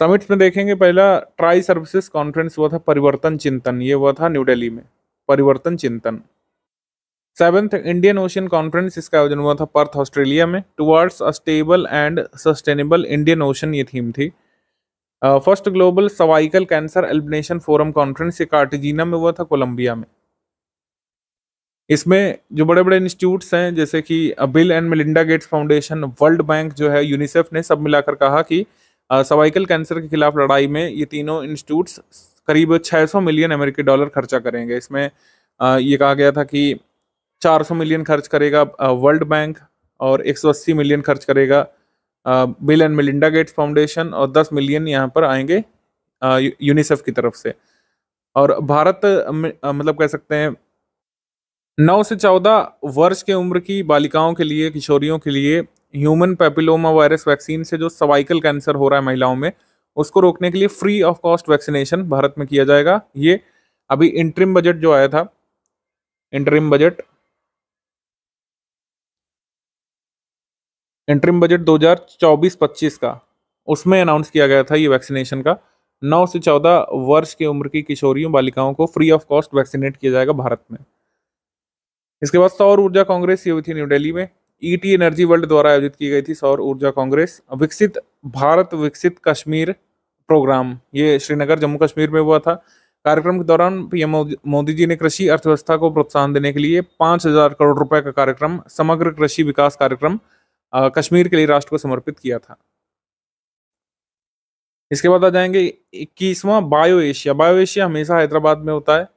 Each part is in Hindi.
समिट्स में देखेंगे पहला ट्राई सर्विसेज कॉन्फ्रेंस हुआ था परिवर्तन चिंतन ये हुआ था न्यू दिल्ली में परिवर्तन चिंतन सेवेंथ इंडियन ओशन कॉन्फ्रेंस इसका आयोजन हुआ था पर्थ ऑस्ट्रेलिया में towards a stable and sustainable Indian Ocean ये थीम थी first global cervical cancer elimination forum conference ये कार्टिजीना में हुआ था कोलंबिया में इसमें जो बड़े बड़े इंस्टीट्यूट्स हैं जैसे कि Bill and Melinda Gates Foundation World Bank जो है यूनिसेफ ने सब मिलाकर कहा कि सर्वाइकल कैंसर के खिलाफ लड़ाई में ये तीनों इंस्टीट्यूट्स करीब 600 मिलियन अमेरिकी डॉलर खर्चा करेंगे इसमें ये कहा गया था कि 400 मिलियन खर्च करेगा वर्ल्ड बैंक और 180 मिलियन खर्च करेगा Bill and Melinda Gates Foundation और 10 मिलियन यहाँ पर आएंगे यूनिसेफ की तरफ से और भारत मतलब कह सकते हैं नौ से चौदह वर्ष के उम्र की बालिकाओं के लिए किशोरियों के लिए ह्यूमन पेपिलोमा वायरस वैक्सीन से जो सवाइकल कैंसर हो रहा है महिलाओं में उसको रोकने के लिए free of cost vaccination Bharat में किया जाएगा ये अभी इंट्रिम बजट जो आया था इंट्रिम बजट इंट्रिम बजट 2024-25 का उसमें अनाउंस किया गया था ये वैक्सीनेशन का 9 से 14 वर्ष की उम्र की किशोरियों बालिकाओं को फ्री ऑफ कॉस्ट वैक्सीनेट किया जाएगा भारत में इसके बाद सौर ऊर्जा कांग्रेस ये हुई थी न्यू दिल्ली में ईटी एनर्जी वर्ल्ड द्वारा आयोजित की गई थी सौर ऊर्जा कांग्रेस विकसित भारत विकसित कश्मीर प्रोग्राम ये श्रीनगर जम्मू कश्मीर में हुआ था कार्यक्रम के दौरान पीएम मोदी जी ने कृषि अर्थव्यवस्था को प्रोत्साहन देने के लिए पांच हजार करोड़ रुपए का कार्यक्रम समग्र कृषि विकास कार्यक्रम कश्मीर के लिए राष्ट्र को समर्पित किया था इसके बाद आ जाएंगे इक्कीसवां बायो एशिया बायो एशिया हमेशा हैदराबाद में होता है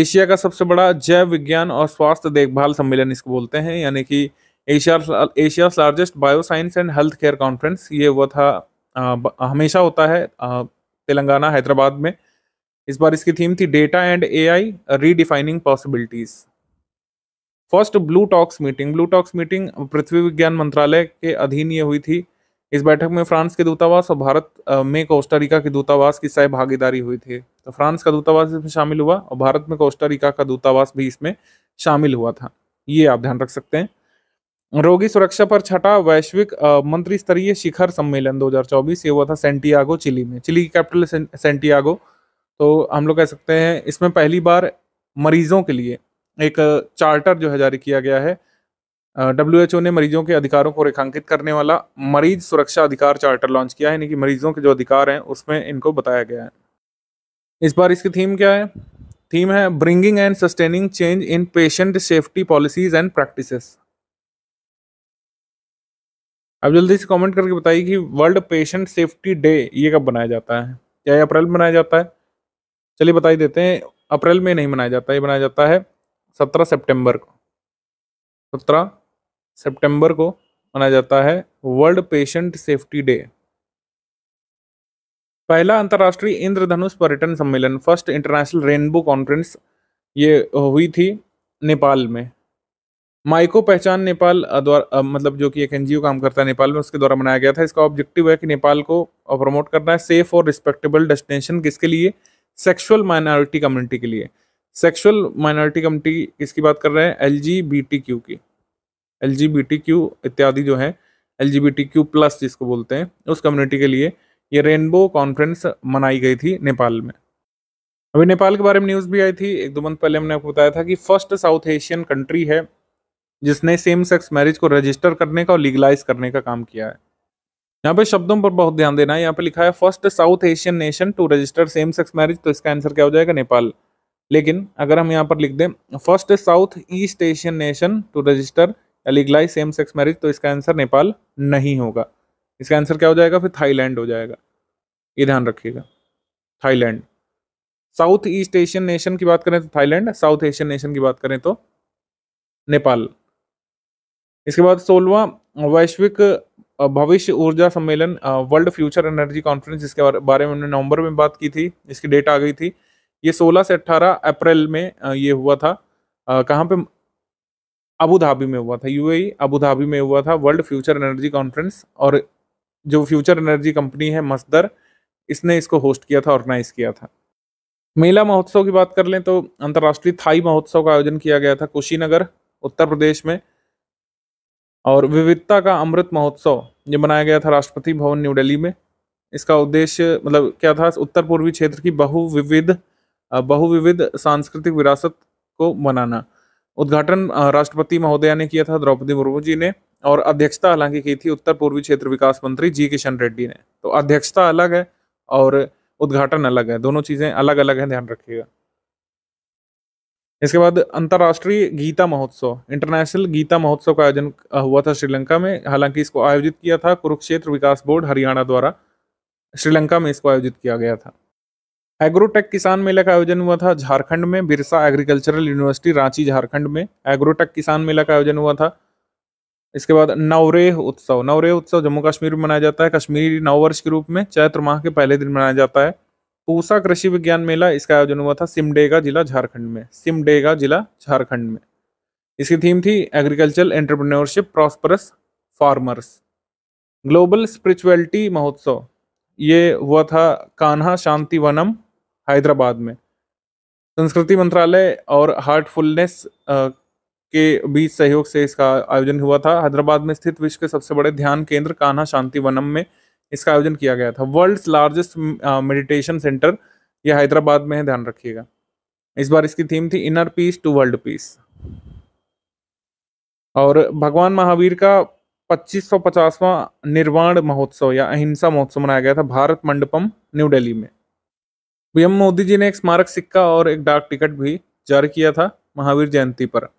एशिया का सबसे बड़ा जैव विज्ञान और स्वास्थ्य देखभाल सम्मेलन इसको बोलते हैं यानी कि Asia Asia largest bioscience and health care conference ये हुआ था आ, हमेशा होता है तेलंगाना हैदराबाद में इस बार इसकी थीम थी data and AI redefining possibilities first Blue Talks meeting Blue Talks meeting पृथ्वी विज्ञान मंत्रालय के अधीन ये हुई थी इस बैठक में फ्रांस के दूतावास और भारत में कोस्टारिका के दूतावास की सह भागीदारी हुई थी तो फ्रांस का दूतावास इसमें शामिल हुआ और भारत में कोस्टारिका का दूतावास भी इसमें शामिल हुआ था ये आप ध्यान रख सकते हैं रोगी सुरक्षा पर छठा वैश्विक मंत्री स्तरीय शिखर सम्मेलन 2024 ये हुआ था सेंटियागो चिली में चिली की कैपिटल सेंटियागो तो हम लोग कह सकते हैं इसमें पहली बार मरीजों के लिए एक चार्टर जो है जारी किया गया है डब्ल्यू एच ओ ने मरीजों के अधिकारों को रेखांकित करने वाला मरीज सुरक्षा अधिकार चार्टर लॉन्च किया है यानी कि मरीजों के जो अधिकार हैं उसमें इनको बताया गया है इस बार इसकी थीम क्या है थीम है bringing and sustaining change in patient safety policies and practices अब जल्दी से कमेंट करके बताइए कि वर्ल्ड पेशेंट सेफ्टी डे ये कब मनाया जाता है क्या ये अप्रैल में मनाया जाता है चलिए बताई देते हैं अप्रैल में नहीं मनाया जाता ये मनाया जाता है सत्रह सेप्टेम्बर को सत्रह सेप्टेम्बर को मनाया जाता है वर्ल्ड पेशेंट सेफ्टी डे पहला अंतर्राष्ट्रीय इंद्रधनुष पर्यटन सम्मेलन फर्स्ट इंटरनेशनल रेनबो कॉन्फ्रेंस ये हुई थी नेपाल में माइको पहचान नेपाल द्वारा मतलब जो कि एक एनजीओ काम करता है नेपाल में उसके द्वारा बनाया गया था इसका ऑब्जेक्टिव है कि नेपाल को प्रमोट करना है सेफ और रिस्पेक्टेबल डेस्टिनेशन किसके लिए सेक्सुअल माइनॉरिटी कम्युनिटी के लिए सेक्सुअल माइनॉरिटी कम्युनिटी किसकी बात कर रहे हैं एल की एल इत्यादि जो है एल प्लस जिसको बोलते हैं उस कम्युनिटी के लिए ये रेनबो कॉन्फ्रेंस मनाई गई थी नेपाल में अभी नेपाल के बारे में न्यूज़ भी आई थी एक दो मंथ पहले हमने आपको बताया था कि फर्स्ट साउथ एशियन कंट्री है जिसने सेम सेक्स मैरिज को रजिस्टर करने का और लीगलाइज करने का काम किया है यहाँ पे शब्दों पर बहुत ध्यान देना है यहाँ पे लिखा है first South Asian nation to register same sex marriage तो इसका आंसर क्या हो जाएगा नेपाल लेकिन अगर हम यहाँ पर लिख दें first South East Asian nation to register या लीगलाइज सेम सेक्स मैरिज तो इसका आंसर नेपाल नहीं होगा इसका आंसर क्या हो जाएगा फिर थाईलैंड हो जाएगा ये ध्यान रखिएगा Thailand South East Asian nation की बात करें तो थाईलैंड साउथ एशियन नेशन की बात करें तो नेपाल इसके बाद सोलवा वैश्विक भविष्य ऊर्जा सम्मेलन वर्ल्ड फ्यूचर एनर्जी कॉन्फ्रेंस जिसके बारे में हमने नवंबर में बात की थी इसकी डेट आ गई थी ये 16 से 18 अप्रैल में ये हुआ था कहाँ पे अबू धाबी में हुआ था यूएई अबू धाबी में हुआ था वर्ल्ड फ्यूचर एनर्जी कॉन्फ्रेंस और जो फ्यूचर एनर्जी कंपनी है मसदर इसने इसको होस्ट किया था ऑर्गेनाइज किया था मेला महोत्सव की बात कर लें तो अंतर्राष्ट्रीय थाई महोत्सव का आयोजन किया गया था कुशीनगर उत्तर प्रदेश में और विविधता का अमृत महोत्सव ये मनाया गया था राष्ट्रपति भवन न्यू दिल्ली में इसका उद्देश्य मतलब क्या था उत्तर पूर्वी क्षेत्र की बहुविविध बहुविविध सांस्कृतिक विरासत को मनाना उद्घाटन राष्ट्रपति महोदया ने किया था द्रौपदी मुर्मू जी ने और अध्यक्षता हालांकि की थी उत्तर पूर्वी क्षेत्र विकास मंत्री जी किशन रेड्डी ने तो अध्यक्षता अलग है और उद्घाटन अलग है दोनों चीज़ें अलग अलग हैं ध्यान रखिएगा इसके बाद अंतर्राष्ट्रीय गीता महोत्सव इंटरनेशनल गीता महोत्सव का आयोजन हुआ था श्रीलंका में हालांकि इसको आयोजित किया था कुरुक्षेत्र विकास बोर्ड हरियाणा द्वारा श्रीलंका में इसको आयोजित किया गया था एग्रोटेक किसान मेला का आयोजन हुआ था झारखंड में बिरसा एग्रीकल्चरल यूनिवर्सिटी रांची झारखंड में एग्रोटेक किसान मेला का आयोजन हुआ था इसके बाद नवरेह उत्सव नवरेह उत्सव जम्मू कश्मीर में मनाया जाता है कश्मीरी नववर्ष के रूप में चैत्र माह के पहले दिन मनाया जाता है पूसा कृषि विज्ञान मेला इसका आयोजन हुआ था सिमडेगा जिला झारखंड में सिमडेगा जिला झारखंड में इसकी थीम थी agriculture entrepreneurship prosperous farmers global spirituality Mahotsav ये हुआ था कान्हा शांति वनम हैदराबाद में संस्कृति मंत्रालय और हार्टफुलनेस के बीच सहयोग से इसका आयोजन हुआ था हैदराबाद में स्थित विश्व के सबसे बड़े ध्यान केंद्र कान्हा शांति वनम में इसका आयोजन किया गया था वर्ल्ड लार्जेस्ट मेडिटेशन सेंटर ये हैदराबाद में है ध्यान रखिएगा इस बार इसकी थीम थी inner peace to world peace और भगवान महावीर का 2550वां निर्वाण महोत्सव या अहिंसा महोत्सव मनाया गया था भारत मंडपम न्यू दिल्ली में पीएम मोदी जी ने एक स्मारक सिक्का और एक डाक टिकट भी जारी किया था महावीर जयंती पर